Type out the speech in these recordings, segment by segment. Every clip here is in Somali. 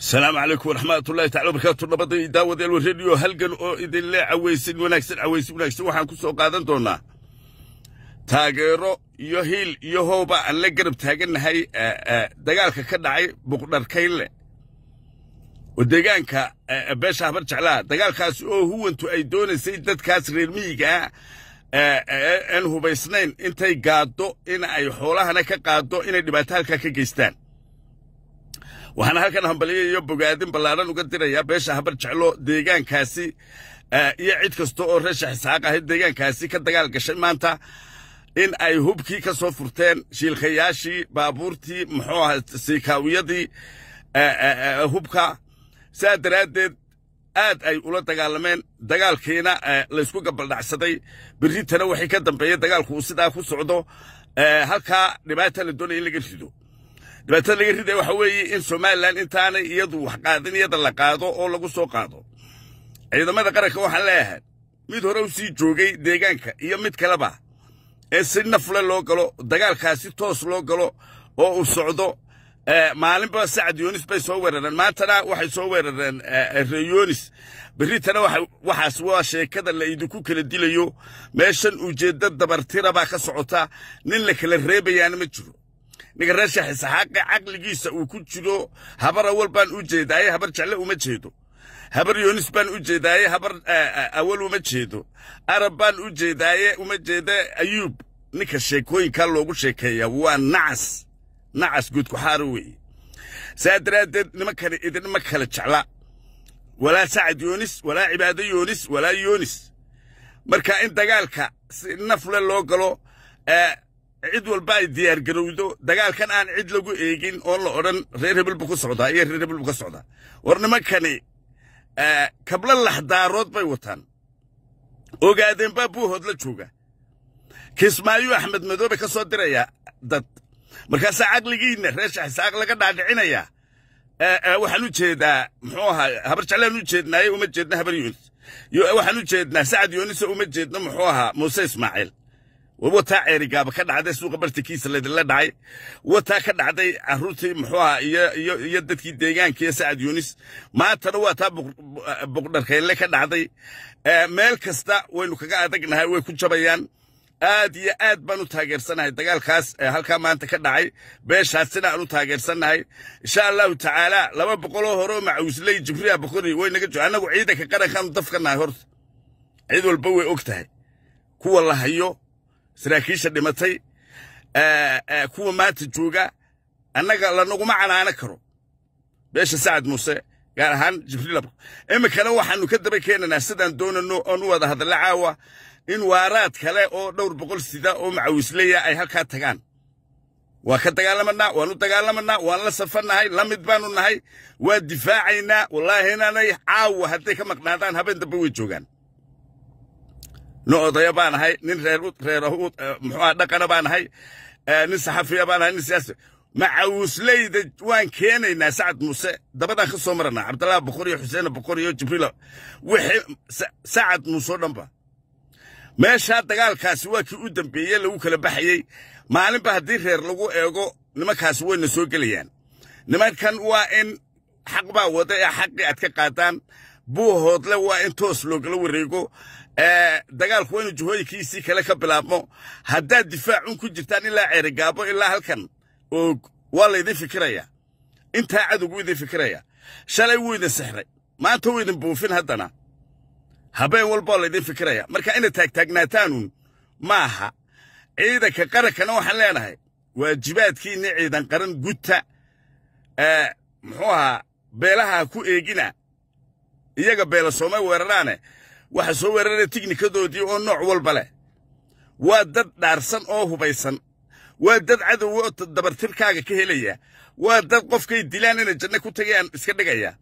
asalaamu calaykum waraxmatullahi tacala barkaatu nabadda daawadeel rediyo halgan oo idinle cawaysin wanaagsan cawaysin wanaagsan waxaan ku soo qaadan doonaa taageero iyo hiil iyo hooba aan la garab taagannahay dagaalka ka dhacay buqdharkaynle oo deegaanka beesha habar jeclaa dagaalkaas oo huwantu ay doonaysay dadkaas reer miyigaa aan hubaysnayn intay gaaddo in ay xoolahana ka qaaddo inay dhibaato halkaa ka geystaan waxaana halkan iyo bogaadin ballaadhan uga dirayaa beesha habar jeclo deegaankaasi eh, iyo cid kasta oo reer sheexsaaq ahayd deegaankaasi ka dagaal gashay maanta in ay hubkii ka soo furteen shiilkayaashii baabuurtii muxuu aha siikaawiyadii eh, eh, hubka saa daraaddeed aad ay ula dagaalameen dagaalkiina laysku gabaldhacsaday berritana waxay ka dambeeyey dagaalku uu sidaa ku socdo halkaa dhibaata la doonaya in laga rido dhibaatada laga riday waxa weeye in somalilan intaanay iyadu waxqaadin iyada la qaado oo lagu soo qaado ciidamada qaranka waxaan leeyahay mid hore u sii joogay deegaanka iyo mid kaleba ee si nafle loo galo dagaalkaasi toos loo galo oo uu socdo eh, maalinba sacad yoonis bay soo weerareen maantana waxay soo weerareen eh, reyonis berritana waxaas waa sheekada la idinku kala dilayo meeshan ujeedda baa ka socota nin la kala reebayaana ma jiro ninka reer shaaxisaxaaqe caqligiisa uu ku jiro habar awal baan u jeedaaye habar jecle uma jeedo habar yoonis baan u jeedaaye habar awal uma jeedo arab baan u jeedaaye uma jeeda ayuub ninka sheekooyinkaa loogu sheekeeyaa waa nacas nacas guudkuxaaro weeye saa daraaddeed nimankani idinma kala jecla walaa sacad yoonis walaa cibaado yoonis walaa yoonis marka in dagaalka si nafle loo galo cid walba ay diyaargarowdo dagaalkan aan cid lagu eegin oo la odhan reer hebel hebelbu ku socdaa iyo reer hebel hebelbu ka socdaa war nimankani eh, kablo laxdaarood bay wataan ogaadeen ogaadeenbaa buuhoodla jooga kismaayo axmed madoobe ka soo dirayaa dad markaasaa caqligiinna reer laga dhaadhicinayaa eh, eh, waxaan u jeedaa muxuu ahaa habar jeclaan u jeednaaye uma jeedna habar yoonis waxaan u jeednaa sacad yoonise uma jeedna muxuu ahaa muuse ismaaciil wataa ceerigaaba ka dhacday suuqa bartankiisa laydinla dhacay wataa ka dhacday caruurtii muxuu aha iyo dadkii deegaankiiyo sacad yunis maantana waa taa buqdharkayle ka dhacday meel kasta waynu kaga adagnahay way ku jabayaan aad iyo aad baan u taageersanahay dagaalkaas halkaa maanta ka dhacay beeshaasina aan u taageersannahay insha allahu tacaala laba boqoloo horeo macawisley jibriya boqori waynaga jo annagu ciidanka qarankaanu dafkanahay horta cid walba way og tahay kuwa la hayo saraakiisha dhimatay kuwa maanta jooga annaga lanaguma canaana karo beesha sacad muuse gaar ahaan jibriil iminkana waxaanu ka daba keenanaa sidaan doonano oon u wada hadalla caawa in waaraad kale oo dhowr boqol sida oo macawisleya ay halkaa tagaan waa ka dagaalamanaa waan u dagaalamanaa waan la safannahay la mid baanu nahay waa difaacaynaa wallaahi inaanay caawa hadday ka maqnaadaan habeen dambe way joogaan nin odaya baan ahay nin reer eh, muxuuaha dhaqana baan ahay eh, nin saxafiya baan ahay nin siyaasi macawisleyda waan keenaynaa sacad muuse dabadaan ka soo maranaa cabdallaahi boqor iyo xuseena boqor iyo jibriila wixii sacad muuse oo dhanba meeshaa dagaalkaasi waa kii u dambeeyey lagu kala baxayey maalinba haddii reer lagu eego nimankaasi wayna soo gelayaan nimankan waa in xaq baa wada ee xaqii aad ka qaadaan buu hoodle waa in toos loogala wareego dagaalku waynu jumhooyinkiisii kale ka bilaabmo haddaad difaacun ku jirtaan ilaa ceerigaabo ilaa halkan oo waa laydin fikiraya intaa cadowgu idin fikiraya shalay wuu idin sixray maanta wuu idin buufin haddana habeen walbao laydin fikiraya marka inay taagtaagnaataanun ma aha ciidanka qarankana waxaan leenahay waajibaadkiinni ciidan qaran gudta muxuu ahaa beelaha ku eegina iyaga beela soomay weeraraane waxa soo weeraraya tignikadoodii oo nooc walba leh waa dad dhaarsan oo hubaysan waa dad cadowoo dabartirkaaga ka helaya waa dad qofkay dilaan inay janno ku tagayaan iska dhigaya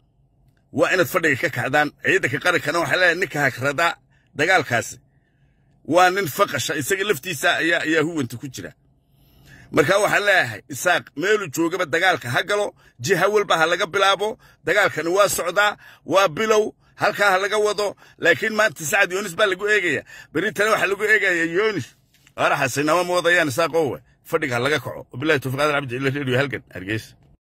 waa inaad fadhiga ka kacdaan ciidanka qarankana waxaa leeyahay ninka hagradaa dagaalkaasi waa nin faqasha isaga laftiisa ayaa ayaa huwanta ku jira markaa waxaan leeyahay isaaq meelu joogaba dagaalka ha galo jiha walba ha laga bilaabo dagaalkani waa socdaa waa bilow halkaa ha laga wado laakiin maanta sacad yoonis baa lagu eegaya berintana waxaa lagu eegaya yoonis qaraxasi nama moodayaan saaqoowe fadhiga ha laga kaco wabilahi tawfiiq adal cabdi cilo reediyo halgan hargeysa